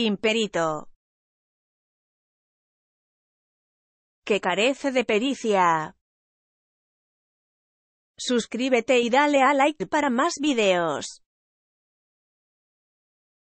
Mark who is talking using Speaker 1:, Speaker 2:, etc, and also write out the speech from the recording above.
Speaker 1: imperito, que carece de pericia. Suscríbete y dale a like para más videos.